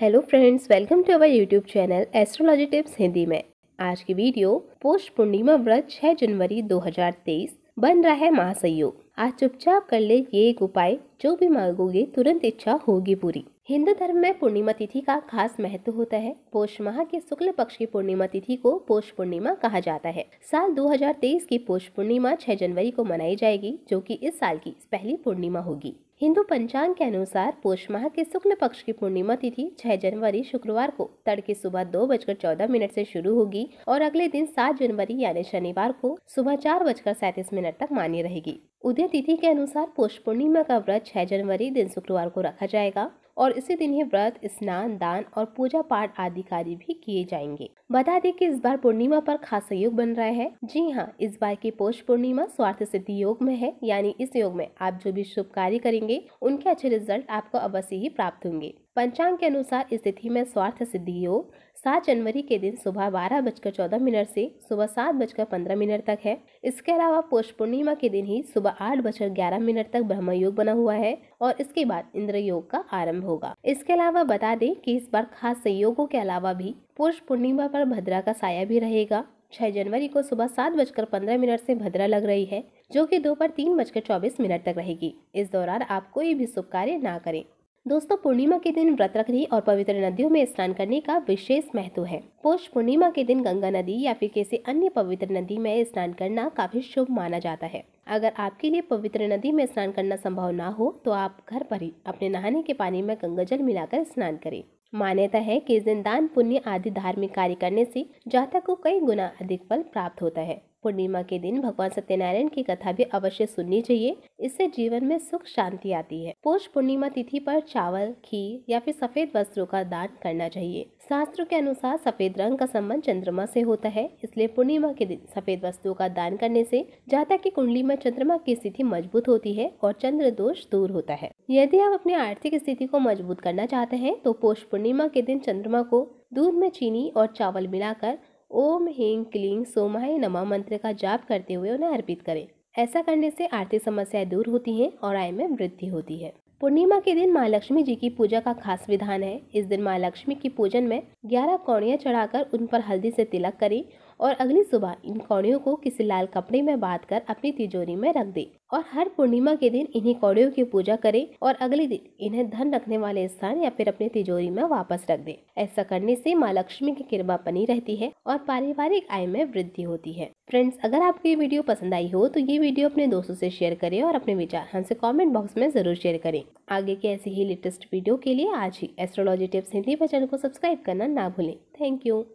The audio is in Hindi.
hello friends welcome to our YouTube channel astrology tips Hindi में आज की वीडियो पोस्ट पूर्णिमा व्रत 6 जनवरी 2023 बन रहा है महासयोग आज चुपचाप कर ले ये एक उपाय जो भी मांगोगे तुरंत इच्छा होगी पूरी हिंदू धर्म में पूर्णिमा तिथि का खास महत्व होता है पोष माह के शुक्ल पक्ष की पूर्णिमा तिथि को पोष पूर्णिमा कहा जाता है साल 2023 की पोष पूर्णिमा 6 जनवरी को मनाई जाएगी जो कि इस साल की पहली पूर्णिमा होगी हिंदू पंचांग के अनुसार पोष माह के शुक्ल पक्ष की पूर्णिमा तिथि 6 जनवरी शुक्रवार को तड़के सुबह दो बजकर चौदह मिनट से शुरू होगी और अगले दिन 7 जनवरी यानी शनिवार को सुबह चार बजकर सैंतीस मिनट तक मान्य रहेगी उदय तिथि के अनुसार पोष पूर्णिमा का व्रत 6 जनवरी दिन शुक्रवार को रखा जाएगा और इसी दिन ही व्रत स्नान दान और पूजा पाठ आदि कार्य भी किए जाएंगे बता दें कि इस बार पूर्णिमा पर खास योग बन रहा है जी हाँ इस बार की पोष पूर्णिमा स्वार्थ सिद्धि योग में है यानी इस योग में आप जो भी शुभ कार्य करेंगे उनके अच्छे रिजल्ट आपको अवश्य ही प्राप्त होंगे पंचांग के अनुसार स्थिति में स्वार्थ सिद्धि योग सात जनवरी के दिन सुबह बारह बजकर चौदह मिनट से सुबह सात बजकर पंद्रह मिनट तक है इसके अलावा पौष पूर्णिमा के दिन ही सुबह आठ बजकर ग्यारह मिनट तक ब्रह्म योग बना हुआ है और इसके बाद इंद्र योग का आरंभ होगा इसके अलावा बता दें कि इस बार खास संयोगों के अलावा भी पौष पूर्णिमा पर भद्रा का साया भी रहेगा छह जनवरी को सुबह सात बजकर पंद्रह मिनट से भद्रा लग रही है जो कि दोपहर तीन बजकर चौबीस मिनट तक रहेगी इस दौरान आप कोई भी शुभ कार्य ना करें दोस्तों पूर्णिमा के दिन व्रत रखने और पवित्र नदियों में स्नान करने का विशेष महत्व है पोष पूर्णिमा के दिन गंगा नदी या फिर किसी अन्य पवित्र नदी में स्नान करना काफी शुभ माना जाता है अगर आपके लिए पवित्र नदी में स्नान करना संभव ना हो तो आप घर पर ही अपने नहाने के पानी में जल मिलाकर स्नान करें मान्यता है कि इस दिन दान पुण्य आदि धार्मिक कार्य करने से जातक को कई गुना अधिक फल प्राप्त होता है पूर्णिमा के दिन भगवान सत्यनारायण की कथा भी अवश्य सुननी चाहिए इससे जीवन में सुख शांति आती है पोष पूर्णिमा तिथि पर चावल खीर या फिर सफेद वस्त्रों का दान करना चाहिए शास्त्रों के अनुसार सफेद रंग का संबंध चंद्रमा से होता है इसलिए पूर्णिमा के दिन सफेद वस्तुओं का दान करने से जाता की कुंडली में चंद्रमा की स्थिति मजबूत होती है और चंद्र दोष दूर होता है यदि आप अपनी आर्थिक स्थिति को मजबूत करना चाहते हैं तो पोष पूर्णिमा के दिन चंद्रमा को दूध में चीनी और चावल मिलाकर ओम ह्रीं क्लीम सोमाय नमा मंत्र का जाप करते हुए उन्हें अर्पित करें ऐसा करने से आर्थिक समस्याएं दूर होती हैं और आय में वृद्धि होती है पूर्णिमा के दिन माँ लक्ष्मी जी की पूजा का खास विधान है इस दिन माँ लक्ष्मी की पूजन में ग्यारह कौड़ियाँ चढ़ाकर उन पर हल्दी से तिलक करें और अगली सुबह इन कौड़ियों को किसी लाल कपड़े में बांध कर अपनी तिजोरी में रख दे और हर पूर्णिमा के दिन इन्हीं कौड़ियों की पूजा करें और अगले दिन इन्हें धन रखने वाले स्थान या फिर अपनी तिजोरी में वापस रख दे ऐसा करने से माँ लक्ष्मी की कृपा बनी रहती है और पारिवारिक आय में वृद्धि होती है फ्रेंड्स अगर आपको ये वीडियो पसंद आई हो तो ये वीडियो अपने दोस्तों से शेयर करें और अपने विचार हमसे कमेंट बॉक्स में जरूर शेयर करें आगे के ऐसे ही लेटेस्ट वीडियो के लिए आज ही एस्ट्रोलॉजी टिप्स हिंदी चैनल को सब्सक्राइब करना ना भूलें थैंक यू